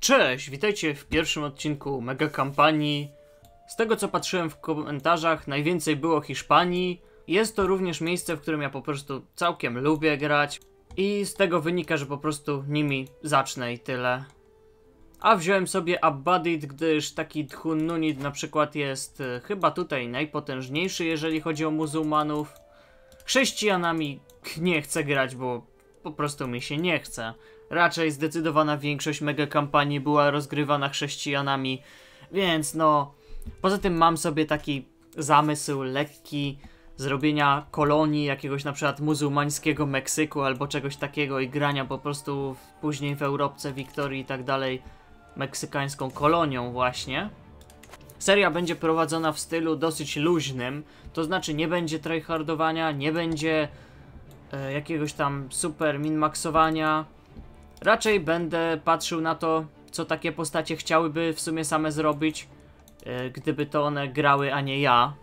Cześć, witajcie w pierwszym odcinku mega kampanii. Z tego co patrzyłem w komentarzach, najwięcej było Hiszpanii. Jest to również miejsce, w którym ja po prostu całkiem lubię grać. I z tego wynika, że po prostu nimi zacznę i tyle. A wziąłem sobie Abadid, gdyż taki Dhununid na przykład jest y, chyba tutaj najpotężniejszy, jeżeli chodzi o muzułmanów. Chrześcijanami nie chcę grać, bo po prostu mi się nie chce raczej zdecydowana większość mega kampanii była rozgrywana chrześcijanami, więc no. Poza tym mam sobie taki zamysł lekki zrobienia kolonii jakiegoś na przykład muzułmańskiego Meksyku albo czegoś takiego i grania po prostu w, później w Europce, Wiktorii i tak dalej meksykańską kolonią właśnie. Seria będzie prowadzona w stylu dosyć luźnym, to znaczy nie będzie tryhardowania, nie będzie e, jakiegoś tam super minmaksowania, Raczej będę patrzył na to, co takie postacie chciałyby w sumie same zrobić, e, gdyby to one grały, a nie ja.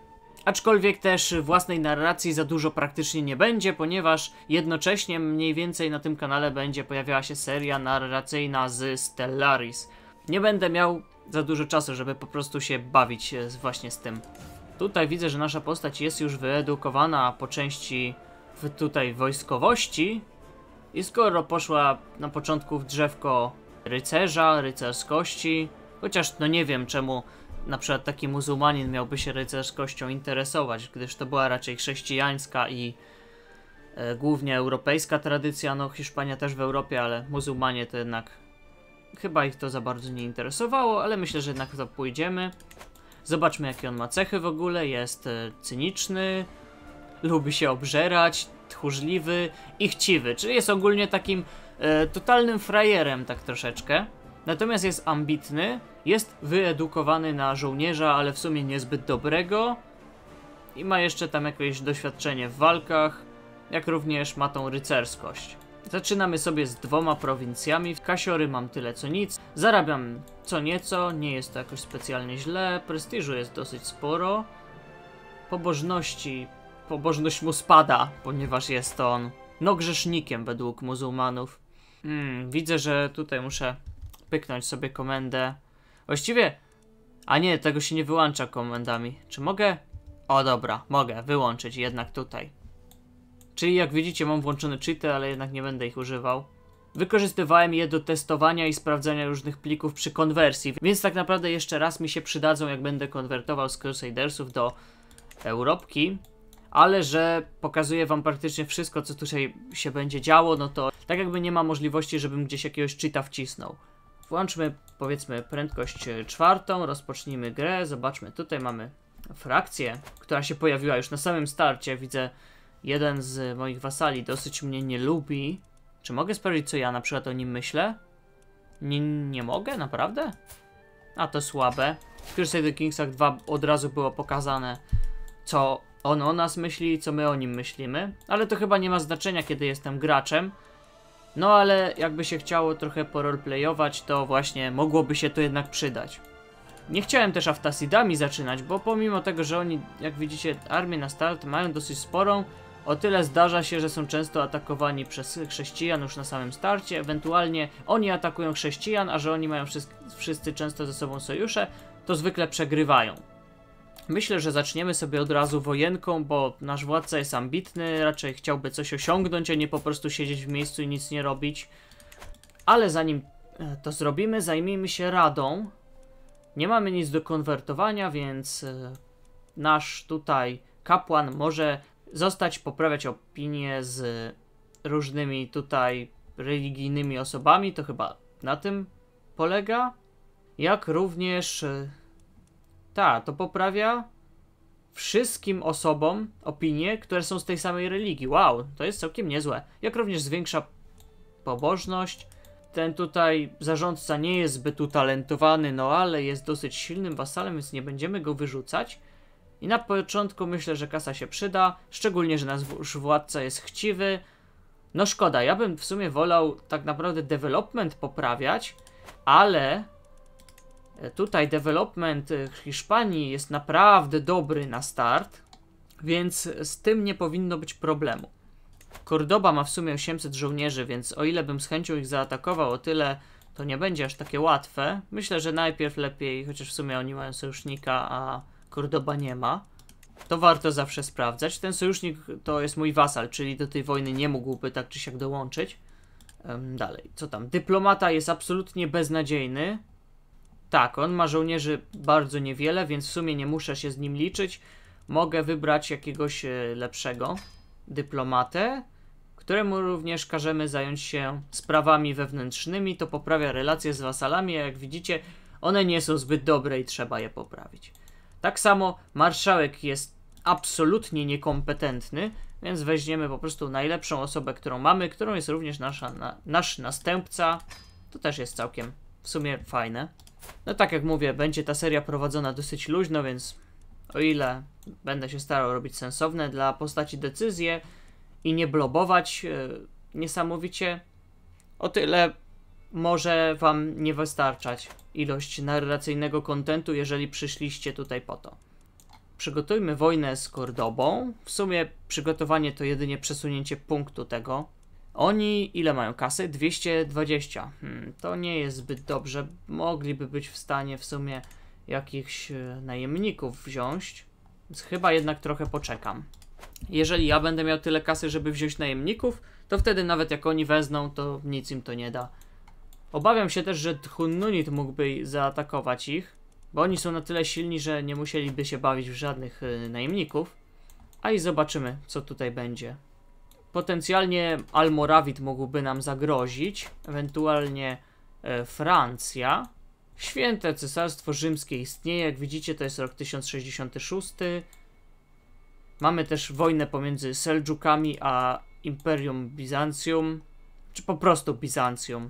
Aczkolwiek też własnej narracji za dużo praktycznie nie będzie, ponieważ jednocześnie mniej więcej na tym kanale będzie pojawiała się seria narracyjna z Stellaris. Nie będę miał za dużo czasu, żeby po prostu się bawić e, właśnie z tym. Tutaj widzę, że nasza postać jest już wyedukowana po części w tutaj wojskowości, i skoro poszła na początku w drzewko rycerza, rycerskości, chociaż no nie wiem czemu na przykład taki muzułmanin miałby się rycerskością interesować, gdyż to była raczej chrześcijańska i e, głównie europejska tradycja, no Hiszpania też w Europie, ale muzułmanie to jednak chyba ich to za bardzo nie interesowało, ale myślę, że jednak to pójdziemy. Zobaczmy jakie on ma cechy w ogóle, jest e, cyniczny, lubi się obżerać, tchórzliwy i chciwy, czyli jest ogólnie takim e, totalnym frajerem tak troszeczkę. Natomiast jest ambitny, jest wyedukowany na żołnierza, ale w sumie niezbyt dobrego i ma jeszcze tam jakieś doświadczenie w walkach, jak również ma tą rycerskość. Zaczynamy sobie z dwoma prowincjami, w kasiory mam tyle co nic, zarabiam co nieco, nie jest to jakoś specjalnie źle, prestiżu jest dosyć sporo, pobożności pobożność mu spada, ponieważ jest on no grzesznikiem według muzułmanów. Hmm, widzę, że tutaj muszę pyknąć sobie komendę. Właściwie, a nie, tego się nie wyłącza komendami. Czy mogę? O dobra, mogę wyłączyć jednak tutaj. Czyli jak widzicie mam włączone cheaty, ale jednak nie będę ich używał. Wykorzystywałem je do testowania i sprawdzania różnych plików przy konwersji, więc tak naprawdę jeszcze raz mi się przydadzą, jak będę konwertował z Crusadersów do Europki ale że pokazuje wam praktycznie wszystko, co tutaj się będzie działo, no to tak jakby nie ma możliwości, żebym gdzieś jakiegoś cheata wcisnął. Włączmy, powiedzmy, prędkość czwartą, rozpocznijmy grę, zobaczmy, tutaj mamy frakcję, która się pojawiła już na samym starcie, widzę jeden z moich wasali dosyć mnie nie lubi. Czy mogę sprawdzić, co ja na przykład o nim myślę? Nie, nie mogę? Naprawdę? A to słabe. W Crusader Kings 2 od razu było pokazane, co on o nas myśli, co my o nim myślimy, ale to chyba nie ma znaczenia, kiedy jestem graczem. No ale jakby się chciało trochę porolplayować, to właśnie mogłoby się to jednak przydać. Nie chciałem też aftasidami zaczynać, bo pomimo tego, że oni, jak widzicie, armię na start mają dosyć sporą, o tyle zdarza się, że są często atakowani przez chrześcijan już na samym starcie, ewentualnie oni atakują chrześcijan, a że oni mają wszyscy często ze sobą sojusze, to zwykle przegrywają. Myślę, że zaczniemy sobie od razu wojenką, bo nasz władca jest ambitny, raczej chciałby coś osiągnąć, a nie po prostu siedzieć w miejscu i nic nie robić. Ale zanim e, to zrobimy, zajmijmy się radą. Nie mamy nic do konwertowania, więc e, nasz tutaj kapłan może zostać, poprawiać opinie z różnymi tutaj religijnymi osobami, to chyba na tym polega. Jak również e, tak, to poprawia wszystkim osobom opinie, które są z tej samej religii. Wow, to jest całkiem niezłe. Jak również zwiększa pobożność. Ten tutaj zarządca nie jest zbyt utalentowany, no ale jest dosyć silnym wasalem, więc nie będziemy go wyrzucać. I na początku myślę, że kasa się przyda, szczególnie, że nasz władca jest chciwy. No szkoda, ja bym w sumie wolał tak naprawdę development poprawiać, ale Tutaj development y, Hiszpanii jest naprawdę dobry na start, więc z tym nie powinno być problemu. Cordoba ma w sumie 800 żołnierzy, więc o ile bym z chęcią ich zaatakował, o tyle to nie będzie aż takie łatwe. Myślę, że najpierw lepiej, chociaż w sumie oni mają sojusznika, a Cordoba nie ma. To warto zawsze sprawdzać. Ten sojusznik to jest mój wasal, czyli do tej wojny nie mógłby tak czy siak dołączyć. Um, dalej, co tam? Dyplomata jest absolutnie beznadziejny. Tak, on ma żołnierzy bardzo niewiele, więc w sumie nie muszę się z nim liczyć. Mogę wybrać jakiegoś e, lepszego dyplomatę, któremu również każemy zająć się sprawami wewnętrznymi. To poprawia relacje z wasalami, jak widzicie, one nie są zbyt dobre i trzeba je poprawić. Tak samo marszałek jest absolutnie niekompetentny, więc weźmiemy po prostu najlepszą osobę, którą mamy, którą jest również nasza, na, nasz następca. To też jest całkiem w sumie fajne. No tak jak mówię, będzie ta seria prowadzona dosyć luźno, więc o ile będę się starał robić sensowne dla postaci decyzje i nie blobować yy, niesamowicie, o tyle może wam nie wystarczać ilość narracyjnego kontentu, jeżeli przyszliście tutaj po to. Przygotujmy wojnę z Kordobą. W sumie przygotowanie to jedynie przesunięcie punktu tego, oni ile mają kasy? 220. Hmm, to nie jest zbyt dobrze. Mogliby być w stanie w sumie jakichś e, najemników wziąć. chyba jednak trochę poczekam. Jeżeli ja będę miał tyle kasy, żeby wziąć najemników, to wtedy nawet jak oni wezną, to nic im to nie da. Obawiam się też, że Hunnunit mógłby zaatakować ich, bo oni są na tyle silni, że nie musieliby się bawić w żadnych e, najemników. A i zobaczymy, co tutaj będzie. Potencjalnie Almoravid mógłby nam zagrozić, ewentualnie e, Francja. Święte Cesarstwo Rzymskie istnieje, jak widzicie to jest rok 1066. Mamy też wojnę pomiędzy Seldżukami a Imperium Bizancjum, czy po prostu Bizancjum.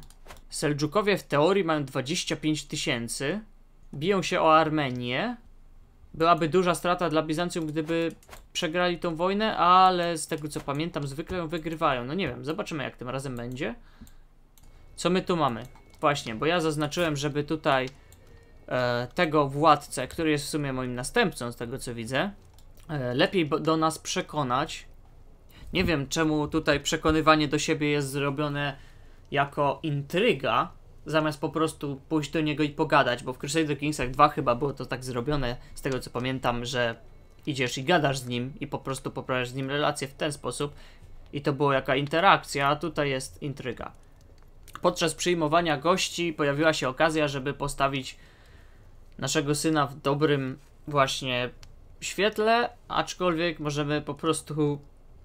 Seldżukowie w teorii mają 25 tysięcy, biją się o Armenię. Byłaby duża strata dla Bizancjum, gdyby przegrali tą wojnę, ale z tego co pamiętam, zwykle ją wygrywają. No nie wiem, zobaczymy jak tym razem będzie. Co my tu mamy? Właśnie, bo ja zaznaczyłem, żeby tutaj e, tego władcę, który jest w sumie moim następcą z tego co widzę, e, lepiej do nas przekonać. Nie wiem czemu tutaj przekonywanie do siebie jest zrobione jako intryga, zamiast po prostu pójść do niego i pogadać, bo w Crusader Kingsach 2 chyba było to tak zrobione, z tego co pamiętam, że idziesz i gadasz z nim i po prostu poprawiasz z nim relacje w ten sposób. I to była jaka interakcja, a tutaj jest intryga. Podczas przyjmowania gości pojawiła się okazja, żeby postawić naszego syna w dobrym właśnie świetle, aczkolwiek możemy po prostu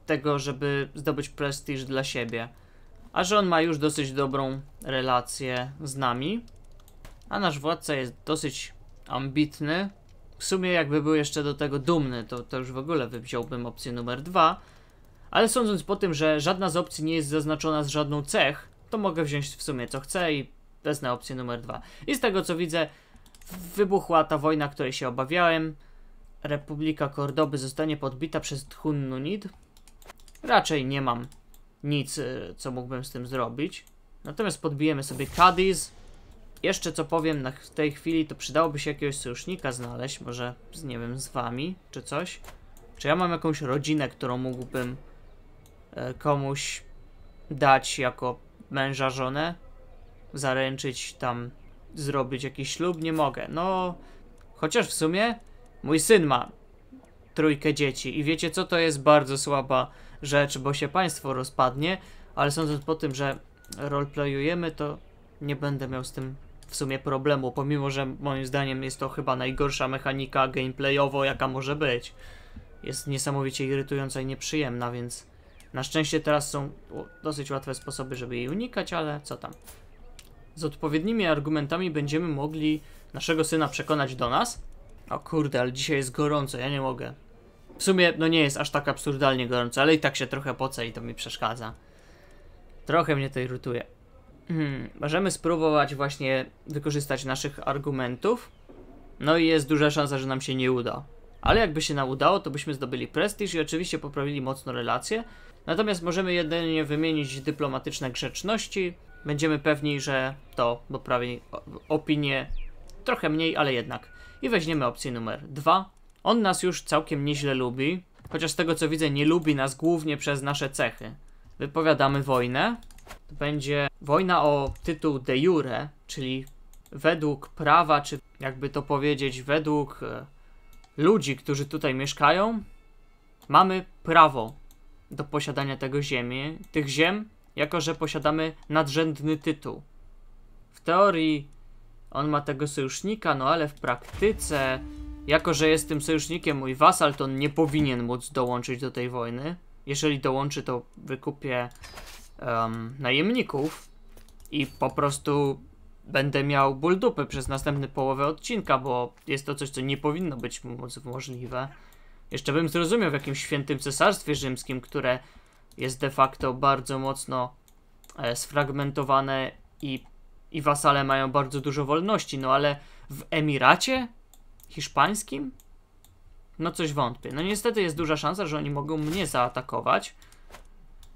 tego, żeby zdobyć prestiż dla siebie. A że on ma już dosyć dobrą relację z nami, a nasz władca jest dosyć ambitny, w sumie jakby był jeszcze do tego dumny, to, to już w ogóle wziąłbym opcję numer dwa. Ale sądząc po tym, że żadna z opcji nie jest zaznaczona z żadną cech, to mogę wziąć w sumie co chcę i wezmę opcję numer dwa. I z tego co widzę, wybuchła ta wojna, której się obawiałem. Republika Kordoby zostanie podbita przez Tchunnunid. Raczej nie mam nic, y, co mógłbym z tym zrobić. Natomiast podbijemy sobie Cadiz. Jeszcze co powiem na, w tej chwili, to przydałoby się jakiegoś sojusznika znaleźć, może, z, nie wiem, z wami, czy coś. Czy ja mam jakąś rodzinę, którą mógłbym e, komuś dać jako męża, żonę? Zaręczyć tam, zrobić jakiś ślub? Nie mogę. No, chociaż w sumie mój syn ma trójkę dzieci i wiecie co, to jest bardzo słaba rzecz, bo się państwo rozpadnie, ale sądząc po tym, że roleplayujemy, to nie będę miał z tym w sumie problemu, pomimo że moim zdaniem jest to chyba najgorsza mechanika gameplayowo, jaka może być. Jest niesamowicie irytująca i nieprzyjemna, więc na szczęście teraz są dosyć łatwe sposoby, żeby jej unikać, ale co tam. Z odpowiednimi argumentami będziemy mogli naszego syna przekonać do nas. O kurde, ale dzisiaj jest gorąco, ja nie mogę. W sumie, no nie jest aż tak absurdalnie gorąco, ale i tak się trochę poce i to mi przeszkadza. Trochę mnie to irytuje. Hmm, możemy spróbować właśnie wykorzystać naszych argumentów. No i jest duża szansa, że nam się nie uda. Ale jakby się nam udało, to byśmy zdobyli prestiż i oczywiście poprawili mocno relacje. Natomiast możemy jedynie wymienić dyplomatyczne grzeczności. Będziemy pewni, że to poprawi opinię trochę mniej, ale jednak. I weźmiemy opcję numer 2. On nas już całkiem nieźle lubi, chociaż z tego co widzę nie lubi nas głównie przez nasze cechy. Wypowiadamy wojnę. To będzie Wojna o tytuł de jure, czyli według prawa, czy jakby to powiedzieć, według e, ludzi, którzy tutaj mieszkają, mamy prawo do posiadania tego ziemi, tych ziem, jako że posiadamy nadrzędny tytuł. W teorii on ma tego sojusznika, no ale w praktyce, jako że jest tym sojusznikiem mój wasal, to on nie powinien móc dołączyć do tej wojny. Jeżeli dołączy, to wykupię um, najemników, i po prostu będę miał ból dupy przez następne połowę odcinka, bo jest to coś, co nie powinno być możliwe. Jeszcze bym zrozumiał w jakimś świętym cesarstwie rzymskim, które jest de facto bardzo mocno e, sfragmentowane i, i wasale mają bardzo dużo wolności, no ale w Emiracie hiszpańskim? No coś wątpię. No niestety jest duża szansa, że oni mogą mnie zaatakować.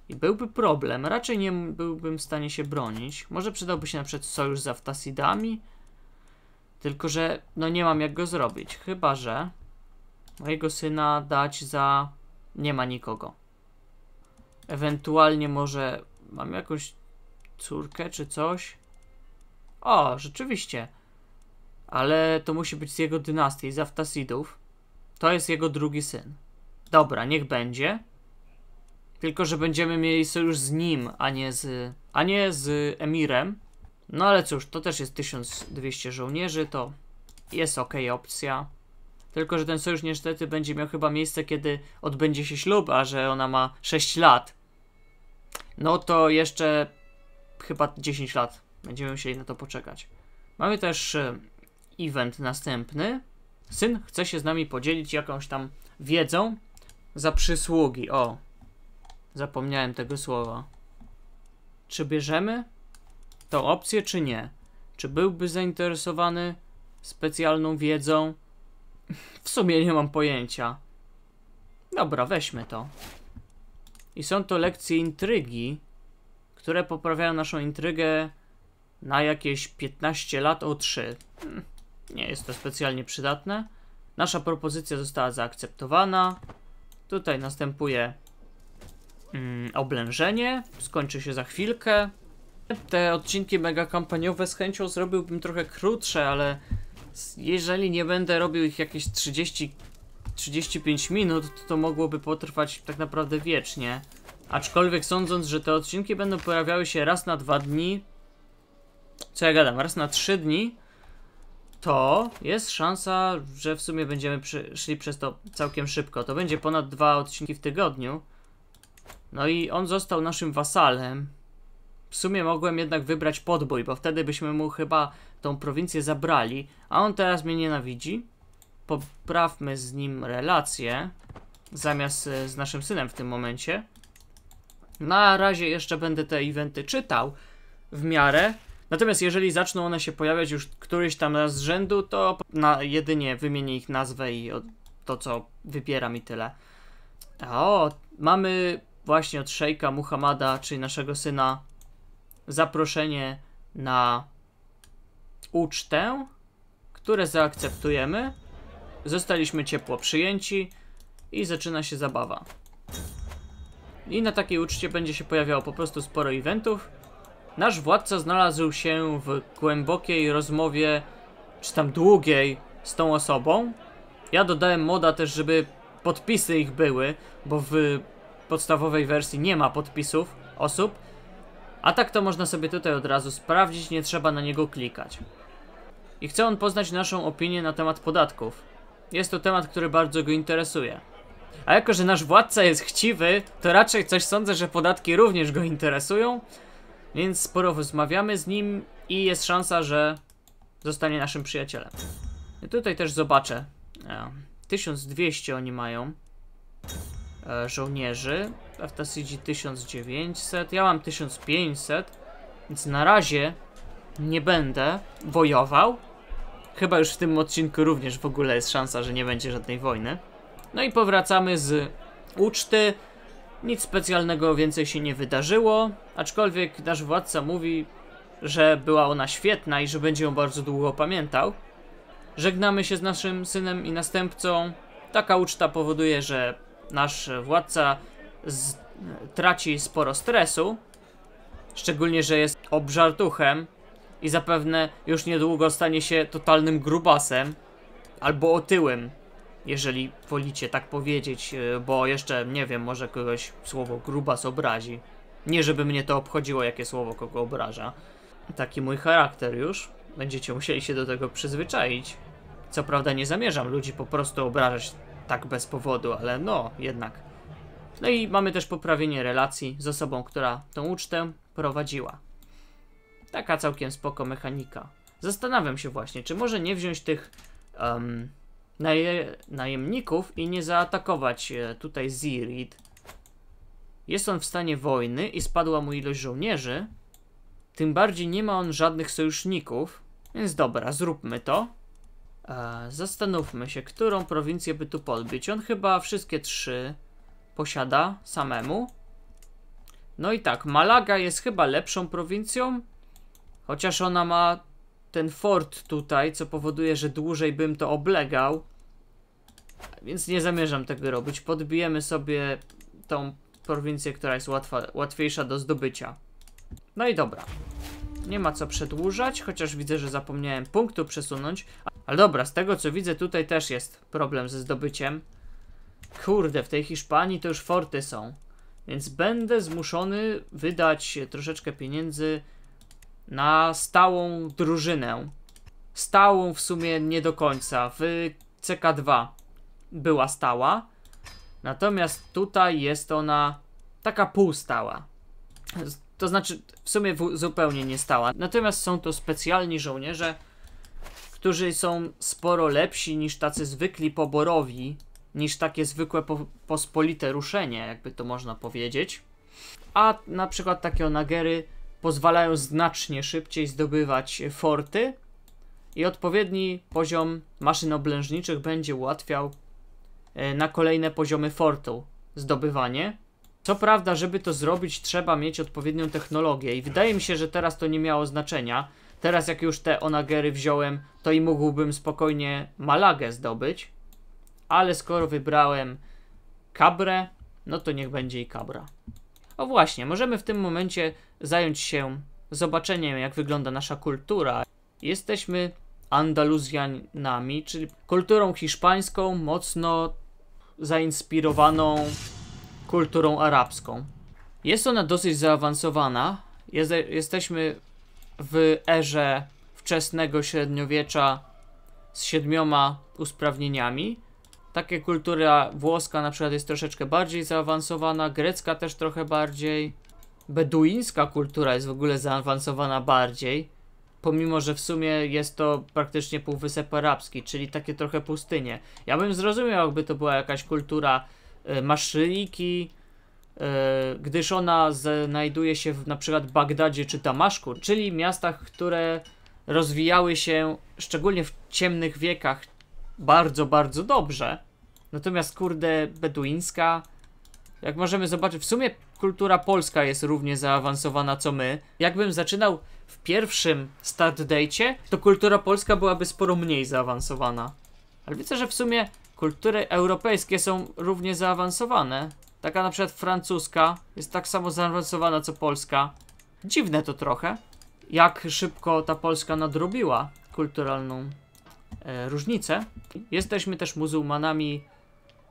I byłby problem. Raczej nie byłbym w stanie się bronić. Może przydałby się na przykład sojusz z Aftasidami. Tylko, że no nie mam jak go zrobić. Chyba, że mojego syna dać za... Nie ma nikogo. Ewentualnie może... Mam jakąś córkę czy coś? O, rzeczywiście. Ale to musi być z jego dynastii, z Aftasidów. To jest jego drugi syn. Dobra, niech będzie. Tylko, że będziemy mieli sojusz z nim, a nie z, a nie z Emirem. No ale cóż, to też jest 1200 żołnierzy, to jest ok opcja. Tylko, że ten sojusz niestety będzie miał chyba miejsce, kiedy odbędzie się ślub, a że ona ma 6 lat. No to jeszcze chyba 10 lat. Będziemy musieli na to poczekać. Mamy też e, event następny. Syn chce się z nami podzielić jakąś tam wiedzą za przysługi. O, Zapomniałem tego słowa. Czy bierzemy tą opcję, czy nie? Czy byłby zainteresowany specjalną wiedzą? W sumie nie mam pojęcia. Dobra, weźmy to. I są to lekcje intrygi, które poprawiają naszą intrygę na jakieś 15 lat o 3. Hmm, nie jest to specjalnie przydatne. Nasza propozycja została zaakceptowana. Tutaj następuje mm, oblężenie, skończy się za chwilkę. Te odcinki mega kampaniowe z chęcią zrobiłbym trochę krótsze, ale jeżeli nie będę robił ich jakieś 30 35 minut, to mogłoby potrwać tak naprawdę wiecznie. Aczkolwiek sądząc, że te odcinki będą pojawiały się raz na dwa dni, co ja gadam, raz na trzy dni, to jest szansa, że w sumie będziemy szli przez to całkiem szybko. To będzie ponad dwa odcinki w tygodniu. No i on został naszym wasalem. W sumie mogłem jednak wybrać podbój, bo wtedy byśmy mu chyba tą prowincję zabrali. A on teraz mnie nienawidzi. Poprawmy z nim relacje. Zamiast e, z naszym synem w tym momencie. Na razie jeszcze będę te eventy czytał w miarę. Natomiast jeżeli zaczną one się pojawiać już któryś tam raz z rzędu, to na, jedynie wymienię ich nazwę i to co wybiera mi tyle. O, mamy właśnie od szejka Muhammada, czyli naszego syna, zaproszenie na ucztę, które zaakceptujemy. Zostaliśmy ciepło przyjęci i zaczyna się zabawa. I na takiej uczcie będzie się pojawiało po prostu sporo eventów. Nasz władca znalazł się w głębokiej rozmowie, czy tam długiej, z tą osobą. Ja dodałem moda też, żeby podpisy ich były, bo w podstawowej wersji nie ma podpisów osób, a tak to można sobie tutaj od razu sprawdzić, nie trzeba na niego klikać. I chce on poznać naszą opinię na temat podatków. Jest to temat, który bardzo go interesuje. A jako, że nasz władca jest chciwy, to raczej coś sądzę, że podatki również go interesują, więc sporo rozmawiamy z nim i jest szansa, że zostanie naszym przyjacielem. I tutaj też zobaczę. 1200 e, oni mają. E, żołnierzy. FTCG 1900, ja mam 1500, więc na razie nie będę wojował. Chyba już w tym odcinku również w ogóle jest szansa, że nie będzie żadnej wojny. No i powracamy z uczty. Nic specjalnego więcej się nie wydarzyło, aczkolwiek nasz władca mówi, że była ona świetna i że będzie ją bardzo długo pamiętał. Żegnamy się z naszym synem i następcą. Taka uczta powoduje, że nasz władca traci sporo stresu, szczególnie, że jest obżartuchem i zapewne już niedługo stanie się totalnym grubasem albo otyłym, jeżeli wolicie tak powiedzieć, e, bo jeszcze nie wiem, może kogoś słowo grubas obrazi. Nie żeby mnie to obchodziło, jakie słowo kogo obraża. Taki mój charakter już. Będziecie musieli się do tego przyzwyczaić. Co prawda nie zamierzam ludzi po prostu obrażać tak bez powodu, ale no, jednak. No i mamy też poprawienie relacji z osobą, która tą ucztę prowadziła. Taka całkiem spoko mechanika. Zastanawiam się właśnie, czy może nie wziąć tych um, najemników i nie zaatakować e, tutaj Zirid. Jest on w stanie wojny i spadła mu ilość żołnierzy. Tym bardziej nie ma on żadnych sojuszników. Więc dobra, zróbmy to. E, zastanówmy się, którą prowincję by tu podbić. On chyba wszystkie trzy posiada samemu. No i tak, Malaga jest chyba lepszą prowincją, chociaż ona ma ten fort tutaj, co powoduje, że dłużej bym to oblegał. Więc nie zamierzam tego robić. Podbijemy sobie tą prowincję, która jest łatwa, łatwiejsza do zdobycia. No i dobra. Nie ma co przedłużać, chociaż widzę, że zapomniałem punktu przesunąć. Ale dobra, z tego co widzę tutaj też jest problem ze zdobyciem. Kurde, w tej Hiszpanii to już forty są. Więc będę zmuszony wydać troszeczkę pieniędzy na stałą drużynę. Stałą w sumie nie do końca. W CK2 była stała. Natomiast tutaj jest ona taka półstała. To znaczy, w sumie w zupełnie nie stała. Natomiast są to specjalni żołnierze, którzy są sporo lepsi niż tacy zwykli poborowi, niż takie zwykłe po pospolite ruszenie, jakby to można powiedzieć. A na przykład takie onagery pozwalają znacznie szybciej zdobywać forty i odpowiedni poziom maszyn oblężniczych będzie ułatwiał e, na kolejne poziomy fortu zdobywanie. Co prawda, żeby to zrobić, trzeba mieć odpowiednią technologię i wydaje mi się, że teraz to nie miało znaczenia. Teraz jak już te onagery wziąłem, to i mógłbym spokojnie Malagę zdobyć. Ale skoro wybrałem Cabrę, no to niech będzie i Cabra. O właśnie, możemy w tym momencie zająć się zobaczeniem, jak wygląda nasza kultura. Jesteśmy Andaluzjanami, czyli kulturą hiszpańską, mocno zainspirowaną kulturą arabską. Jest ona dosyć zaawansowana. Jest, jesteśmy w erze wczesnego średniowiecza z siedmioma usprawnieniami. Takie kultura włoska na przykład jest troszeczkę bardziej zaawansowana, grecka też trochę bardziej. Beduińska kultura jest w ogóle zaawansowana bardziej, pomimo że w sumie jest to praktycznie półwysep arabski, czyli takie trochę pustynie. Ja bym zrozumiał, jakby to była jakaś kultura E, maszyniki, e, gdyż ona znajduje się w na przykład Bagdadzie czy Damaszku, czyli miastach, które rozwijały się szczególnie w ciemnych wiekach bardzo, bardzo dobrze. Natomiast kurde, beduińska, jak możemy zobaczyć, w sumie kultura polska jest równie zaawansowana co my. Jakbym zaczynał w pierwszym start date, to kultura polska byłaby sporo mniej zaawansowana. Ale widzę, że w sumie Kultury europejskie są równie zaawansowane. Taka na przykład francuska jest tak samo zaawansowana co polska. Dziwne to trochę. Jak szybko ta Polska nadrobiła kulturalną e, różnicę. Jesteśmy też muzułmanami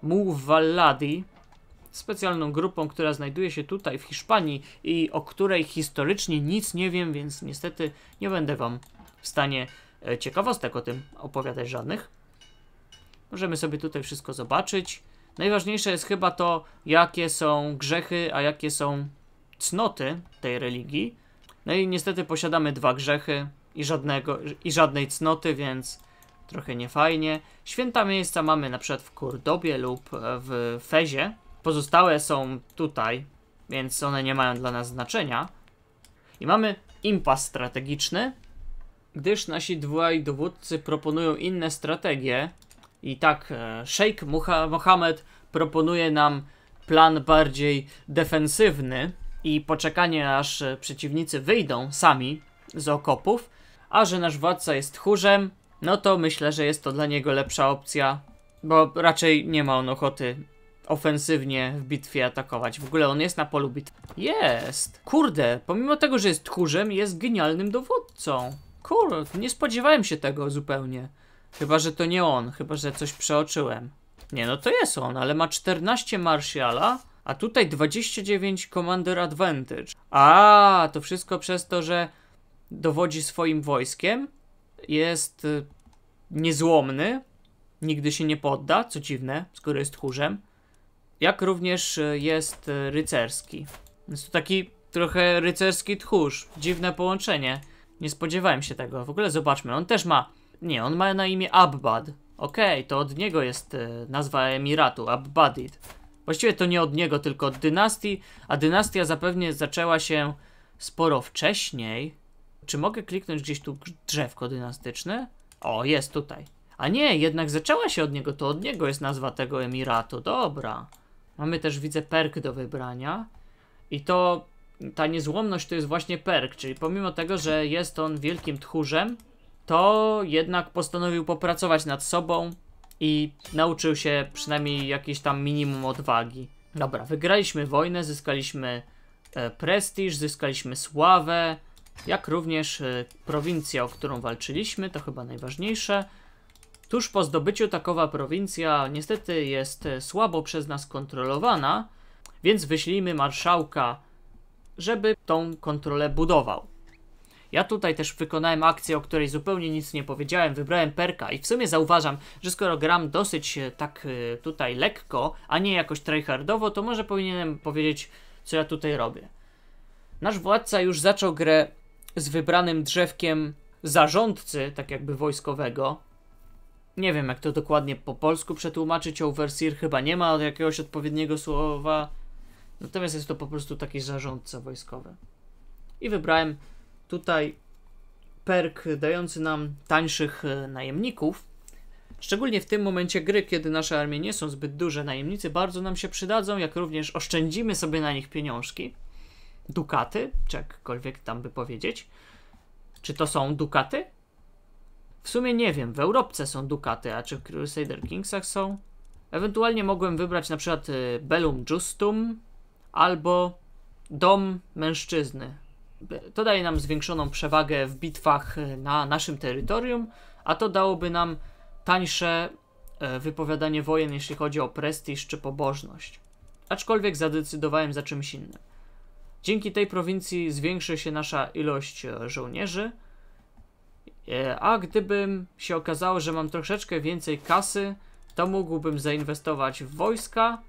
Muwalladi, specjalną grupą, która znajduje się tutaj w Hiszpanii i o której historycznie nic nie wiem, więc niestety nie będę wam w stanie e, ciekawostek o tym opowiadać żadnych. Możemy sobie tutaj wszystko zobaczyć. Najważniejsze jest chyba to, jakie są grzechy, a jakie są cnoty tej religii. No i niestety posiadamy dwa grzechy i, żadnego, i żadnej cnoty, więc trochę niefajnie. Święta miejsca mamy na przykład w Kurdobie lub w Fezie. Pozostałe są tutaj, więc one nie mają dla nas znaczenia. I mamy impas strategiczny, gdyż nasi dwaj dowódcy proponują inne strategie, i tak e, Sheikh Mohammed proponuje nam plan bardziej defensywny i poczekanie aż e, przeciwnicy wyjdą sami z okopów, a że nasz władca jest tchórzem, no to myślę, że jest to dla niego lepsza opcja, bo raczej nie ma on ochoty ofensywnie w bitwie atakować. W ogóle on jest na polu bitwy. Jest! Kurde, pomimo tego, że jest tchórzem, jest genialnym dowódcą. Kurde, nie spodziewałem się tego zupełnie. Chyba, że to nie on, chyba, że coś przeoczyłem. Nie, no to jest on, ale ma 14 Marshala, a tutaj 29 Commander Advantage. A, to wszystko przez to, że dowodzi swoim wojskiem, jest y, niezłomny, nigdy się nie podda, co dziwne, skoro jest tchórzem, jak również y, jest y, rycerski. Jest to taki trochę rycerski tchórz, dziwne połączenie. Nie spodziewałem się tego. W ogóle zobaczmy, on też ma nie, on ma na imię Abbad. Okej, okay, to od niego jest e, nazwa Emiratu, Abbadid. Właściwie to nie od niego, tylko od dynastii, a dynastia zapewne zaczęła się sporo wcześniej. Czy mogę kliknąć gdzieś tu drzewko dynastyczne? O, jest tutaj. A nie, jednak zaczęła się od niego, to od niego jest nazwa tego Emiratu, dobra. Mamy też, widzę, perk do wybrania. I to, ta niezłomność to jest właśnie perk, czyli pomimo tego, że jest on wielkim tchórzem, to jednak postanowił popracować nad sobą i nauczył się przynajmniej jakieś tam minimum odwagi. Dobra, wygraliśmy wojnę, zyskaliśmy e, prestiż, zyskaliśmy sławę, jak również e, prowincja, o którą walczyliśmy, to chyba najważniejsze. Tuż po zdobyciu takowa prowincja niestety jest e, słabo przez nas kontrolowana, więc wyślijmy marszałka, żeby tą kontrolę budował. Ja tutaj też wykonałem akcję, o której zupełnie nic nie powiedziałem, wybrałem perka i w sumie zauważam, że skoro gram dosyć e, tak e, tutaj lekko, a nie jakoś tryhardowo, to może powinienem powiedzieć, co ja tutaj robię. Nasz władca już zaczął grę z wybranym drzewkiem zarządcy, tak jakby wojskowego. Nie wiem, jak to dokładnie po polsku przetłumaczyć. Overseer chyba nie ma jakiegoś odpowiedniego słowa. Natomiast jest to po prostu taki zarządca wojskowy. I wybrałem Tutaj perk dający nam tańszych e, najemników, szczególnie w tym momencie gry, kiedy nasze armie nie są zbyt duże, najemnicy bardzo nam się przydadzą, jak również oszczędzimy sobie na nich pieniążki, dukaty, czy jakkolwiek tam by powiedzieć. Czy to są dukaty? W sumie nie wiem, w Europce są dukaty, a czy w Crusader Kingsach są? Ewentualnie mogłem wybrać na przykład e, Bellum Justum albo Dom Mężczyzny. To daje nam zwiększoną przewagę w bitwach e, na naszym terytorium, a to dałoby nam tańsze e, wypowiadanie wojen, jeśli chodzi o prestiż czy pobożność. Aczkolwiek zadecydowałem za czymś innym. Dzięki tej prowincji zwiększy się nasza ilość e, żołnierzy, a gdybym się okazało, że mam troszeczkę więcej kasy, to mógłbym zainwestować w wojska,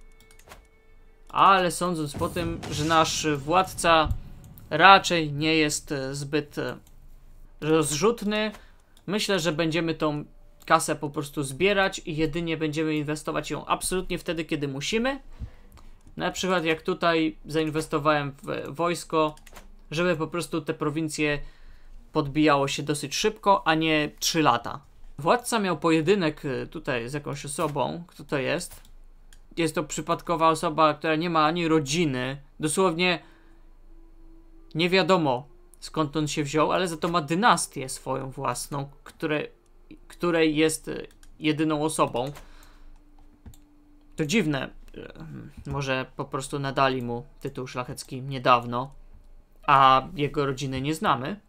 ale sądząc po tym, że nasz władca raczej nie jest e, zbyt e, rozrzutny. Myślę, że będziemy tą kasę po prostu zbierać i jedynie będziemy inwestować ją absolutnie wtedy, kiedy musimy. Na przykład jak tutaj zainwestowałem w wojsko, żeby po prostu te prowincje podbijało się dosyć szybko, a nie 3 lata. Władca miał pojedynek e, tutaj z jakąś osobą, kto to jest. Jest to przypadkowa osoba, która nie ma ani rodziny. Dosłownie nie wiadomo skąd on się wziął, ale za to ma dynastię swoją własną, które, której jest e, jedyną osobą. To dziwne. E, może po prostu nadali mu tytuł szlachecki niedawno, a jego rodziny nie znamy.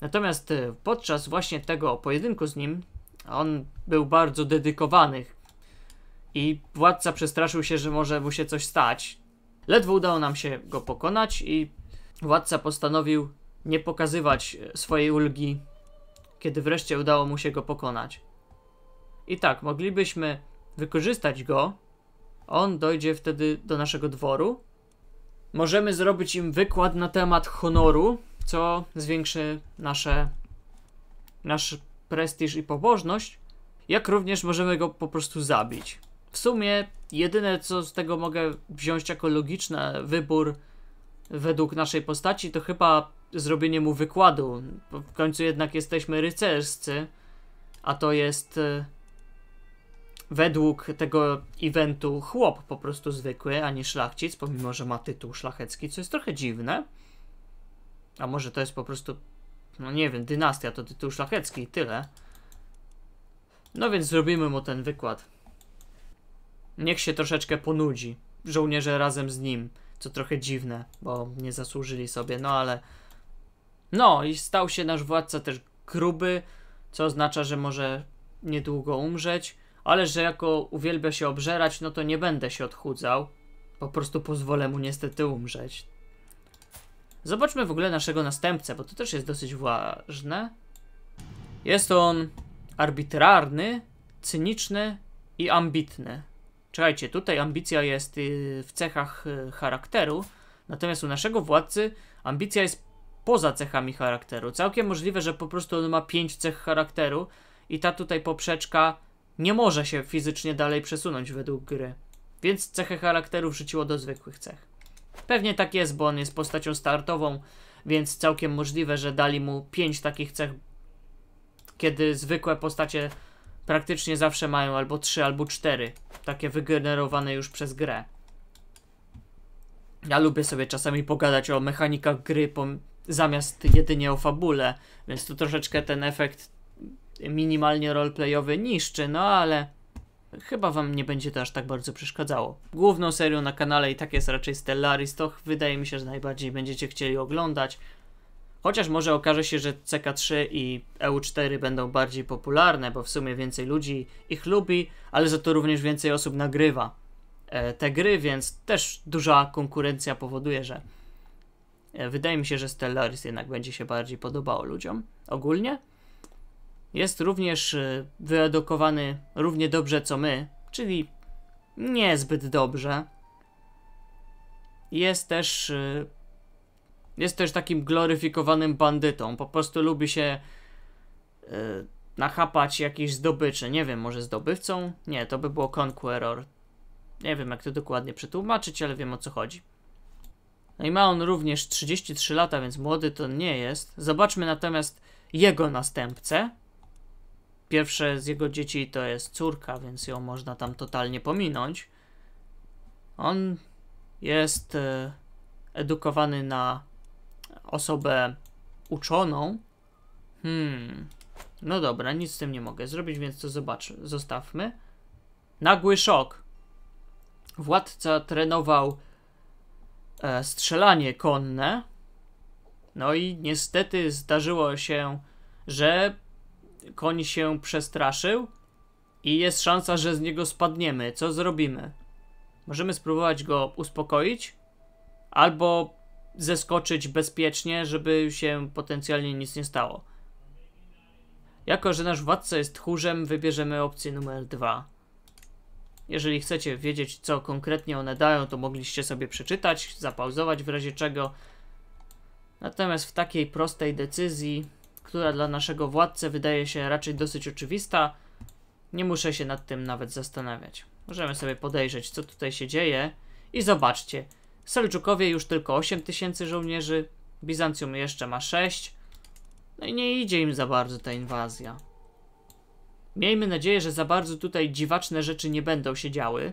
Natomiast e, podczas właśnie tego pojedynku z nim, on był bardzo dedykowany i władca przestraszył się, że może mu się coś stać. Ledwo udało nam się go pokonać i Władca postanowił nie pokazywać e, swojej ulgi, kiedy wreszcie udało mu się go pokonać. I tak, moglibyśmy wykorzystać go. On dojdzie wtedy do naszego dworu. Możemy zrobić im wykład na temat honoru, co zwiększy nasze, nasz prestiż i pobożność, jak również możemy go po prostu zabić. W sumie jedyne co z tego mogę wziąć jako logiczny wybór według naszej postaci, to chyba zrobienie mu wykładu. Bo w końcu jednak jesteśmy rycerscy, a to jest e, według tego eventu chłop po prostu zwykły, a nie szlachcic, pomimo że ma tytuł szlachecki, co jest trochę dziwne. A może to jest po prostu, no nie wiem, dynastia to tytuł szlachecki i tyle. No więc zrobimy mu ten wykład. Niech się troszeczkę ponudzi. Żołnierze razem z nim. Co trochę dziwne, bo nie zasłużyli sobie, no ale... No i stał się nasz władca też gruby, co oznacza, że może niedługo umrzeć, ale że jako uwielbia się obżerać, no to nie będę się odchudzał. Po prostu pozwolę mu niestety umrzeć. Zobaczmy w ogóle naszego następcę, bo to też jest dosyć ważne. Jest on arbitrarny, cyniczny i ambitny. Czekajcie, tutaj ambicja jest y, w cechach y, charakteru, natomiast u naszego władcy ambicja jest poza cechami charakteru. Całkiem możliwe, że po prostu on ma 5 cech charakteru i ta tutaj poprzeczka nie może się fizycznie dalej przesunąć według gry. Więc cechy charakteru wrzuciło do zwykłych cech. Pewnie tak jest, bo on jest postacią startową, więc całkiem możliwe, że dali mu 5 takich cech, kiedy zwykłe postacie praktycznie zawsze mają albo 3, albo 4. Takie wygenerowane już przez grę. Ja lubię sobie czasami pogadać o mechanikach gry zamiast jedynie o fabule, więc tu troszeczkę ten efekt minimalnie roleplayowy niszczy, no ale chyba wam nie będzie to aż tak bardzo przeszkadzało. Główną serią na kanale i tak jest raczej Stellaris, to wydaje mi się, że najbardziej będziecie chcieli oglądać. Chociaż może okaże się, że CK3 i EU4 będą bardziej popularne, bo w sumie więcej ludzi ich lubi, ale za to również więcej osób nagrywa e, te gry, więc też duża konkurencja powoduje, że e, wydaje mi się, że Stellaris jednak będzie się bardziej podobało ludziom ogólnie. Jest również e, wyedukowany równie dobrze co my, czyli niezbyt dobrze. Jest też jest też takim gloryfikowanym bandytą. Po prostu lubi się yy, nachapać jakiejś zdobycze, Nie wiem, może zdobywcą? Nie, to by było Conqueror. Nie wiem, jak to dokładnie przetłumaczyć, ale wiem o co chodzi. No i ma on również 33 lata, więc młody to nie jest. Zobaczmy natomiast jego następcę. Pierwsze z jego dzieci to jest córka, więc ją można tam totalnie pominąć. On jest e, edukowany na osobę uczoną. Hmm. No dobra, nic z tym nie mogę zrobić, więc to zobacz, zostawmy. Nagły szok. Władca trenował e, strzelanie konne. No i niestety zdarzyło się, że koń się przestraszył i jest szansa, że z niego spadniemy. Co zrobimy? Możemy spróbować go uspokoić albo zeskoczyć bezpiecznie, żeby się potencjalnie nic nie stało. Jako, że nasz władca jest tchórzem, wybierzemy opcję numer 2. Jeżeli chcecie wiedzieć, co konkretnie one dają, to mogliście sobie przeczytać, zapauzować w razie czego. Natomiast w takiej prostej decyzji, która dla naszego władcy wydaje się raczej dosyć oczywista, nie muszę się nad tym nawet zastanawiać. Możemy sobie podejrzeć, co tutaj się dzieje i zobaczcie. Seljukowie już tylko 8 tysięcy żołnierzy, Bizancjum jeszcze ma 6. No i nie idzie im za bardzo ta inwazja. Miejmy nadzieję, że za bardzo tutaj dziwaczne rzeczy nie będą się działy.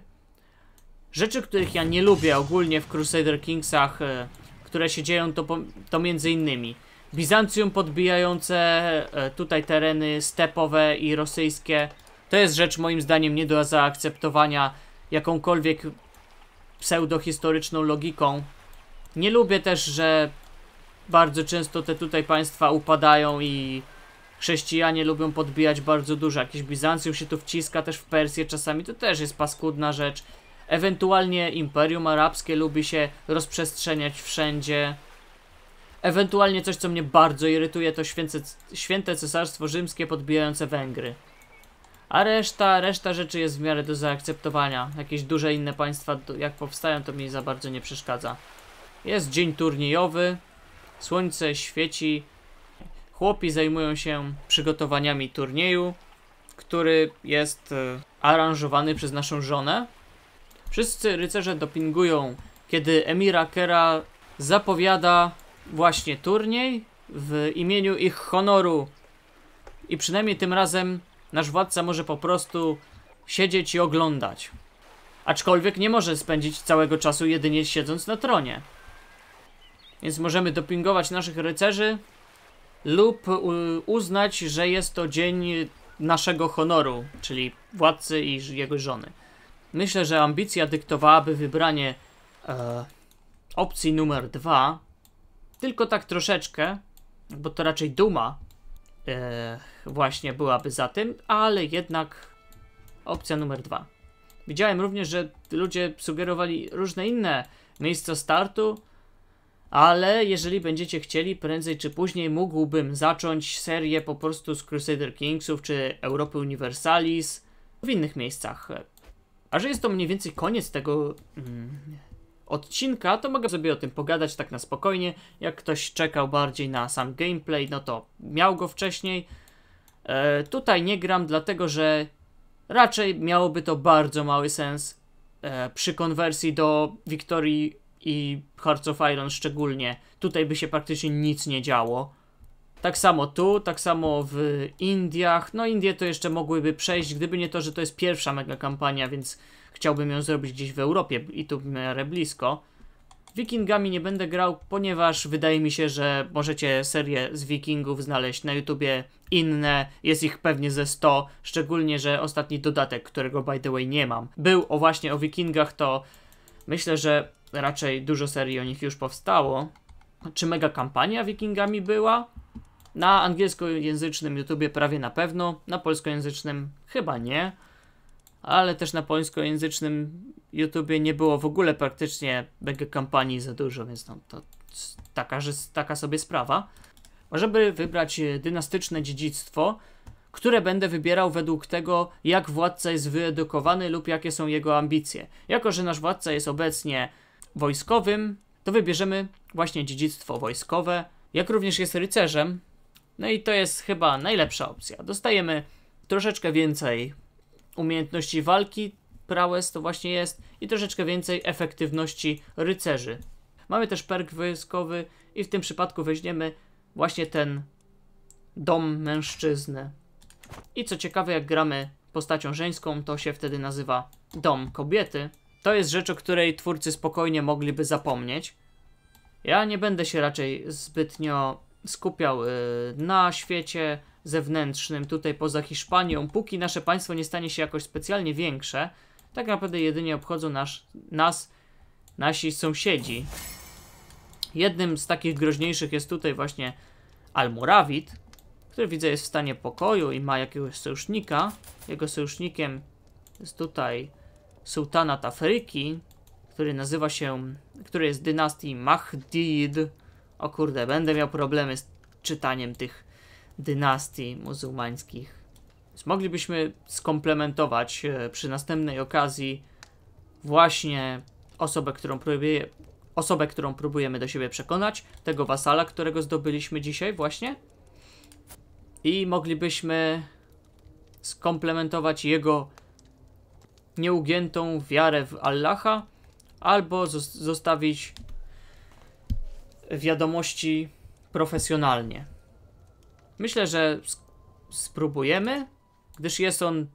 Rzeczy, których ja nie lubię ogólnie w Crusader Kingsach, e, które się dzieją, to, to między innymi Bizancjum podbijające e, tutaj tereny stepowe i rosyjskie. To jest rzecz moim zdaniem nie do zaakceptowania jakąkolwiek pseudohistoryczną logiką. Nie lubię też, że bardzo często te tutaj państwa upadają i chrześcijanie lubią podbijać bardzo dużo. Jakieś Bizancjum się tu wciska, też w Persję czasami to też jest paskudna rzecz. Ewentualnie Imperium Arabskie lubi się rozprzestrzeniać wszędzie. Ewentualnie coś, co mnie bardzo irytuje, to święte, święte Cesarstwo Rzymskie podbijające Węgry. A reszta, reszta rzeczy jest w miarę do zaakceptowania. Jakieś duże inne państwa jak powstają to mi za bardzo nie przeszkadza. Jest dzień turniejowy, słońce świeci, chłopi zajmują się przygotowaniami turnieju, który jest e, aranżowany przez naszą żonę. Wszyscy rycerze dopingują, kiedy Emira Kera zapowiada właśnie turniej w imieniu ich honoru. I przynajmniej tym razem Nasz władca może po prostu siedzieć i oglądać. Aczkolwiek nie może spędzić całego czasu jedynie siedząc na tronie. Więc możemy dopingować naszych rycerzy lub y, uznać, że jest to dzień naszego honoru, czyli władcy i jego żony. Myślę, że ambicja dyktowałaby wybranie e, opcji numer dwa, tylko tak troszeczkę, bo to raczej duma E, właśnie byłaby za tym, ale jednak opcja numer dwa. Widziałem również, że ludzie sugerowali różne inne miejsca startu, ale jeżeli będziecie chcieli, prędzej czy później mógłbym zacząć serię po prostu z Crusader Kingsów czy Europy Universalis w innych miejscach. E, a że jest to mniej więcej koniec tego mm, odcinka, to mogę sobie o tym pogadać tak na spokojnie. Jak ktoś czekał bardziej na sam gameplay, no to miał go wcześniej. E, tutaj nie gram, dlatego że raczej miałoby to bardzo mały sens e, przy konwersji do Victorii i Hearts of Iron szczególnie. Tutaj by się praktycznie nic nie działo. Tak samo tu, tak samo w Indiach. No Indie to jeszcze mogłyby przejść, gdyby nie to, że to jest pierwsza mega kampania, więc Chciałbym ją zrobić gdzieś w Europie i tu w miarę blisko. Wikingami nie będę grał, ponieważ wydaje mi się, że możecie serię z Wikingów znaleźć na YouTubie inne, jest ich pewnie ze 100, szczególnie, że ostatni dodatek, którego by the way nie mam, był o właśnie o Wikingach, to myślę, że raczej dużo serii o nich już powstało. Czy mega kampania Wikingami była? Na angielskojęzycznym YouTubie prawie na pewno, na polskojęzycznym chyba nie ale też na polskojęzycznym YouTubie nie było w ogóle praktycznie mega kampanii za dużo, więc no, to taka, że, taka sobie sprawa. Żeby wybrać e, dynastyczne dziedzictwo, które będę wybierał według tego, jak władca jest wyedukowany lub jakie są jego ambicje. Jako, że nasz władca jest obecnie wojskowym, to wybierzemy właśnie dziedzictwo wojskowe, jak również jest rycerzem. No i to jest chyba najlepsza opcja. Dostajemy troszeczkę więcej umiejętności walki, prowess to właśnie jest i troszeczkę więcej efektywności rycerzy. Mamy też perk wojskowy i w tym przypadku weźmiemy właśnie ten dom mężczyzny. I co ciekawe, jak gramy postacią żeńską, to się wtedy nazywa dom kobiety. To jest rzecz, o której twórcy spokojnie mogliby zapomnieć. Ja nie będę się raczej zbytnio skupiał yy, na świecie zewnętrznym tutaj poza Hiszpanią, póki nasze państwo nie stanie się jakoś specjalnie większe, tak naprawdę jedynie obchodzą nasz, nas nasi sąsiedzi. Jednym z takich groźniejszych jest tutaj właśnie Almurawid, który widzę jest w stanie pokoju i ma jakiegoś sojusznika. Jego sojusznikiem jest tutaj sułtanat Afryki, który nazywa się, który jest dynastii Mahdid. O kurde, będę miał problemy z czytaniem tych dynastii muzułmańskich. Więc moglibyśmy skomplementować e, przy następnej okazji właśnie osobę, którą próbuje, osobę, którą próbujemy do siebie przekonać, tego wasala, którego zdobyliśmy dzisiaj właśnie. I moglibyśmy skomplementować jego nieugiętą wiarę w Allaha albo zostawić wiadomości profesjonalnie. Myślę, że spróbujemy, gdyż jest on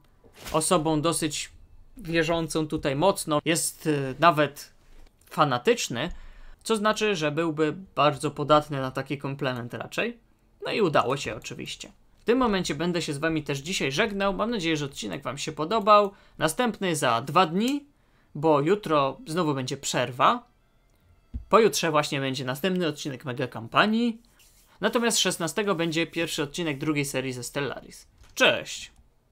osobą dosyć wierzącą tutaj mocno. Jest y, nawet fanatyczny, co znaczy, że byłby bardzo podatny na taki komplement raczej. No i udało się oczywiście. W tym momencie będę się z Wami też dzisiaj żegnał. Mam nadzieję, że odcinek Wam się podobał. Następny za dwa dni, bo jutro znowu będzie przerwa. Pojutrze właśnie będzie następny odcinek Mega Kampanii. Natomiast 16 będzie pierwszy odcinek drugiej serii ze Stellaris. Cześć!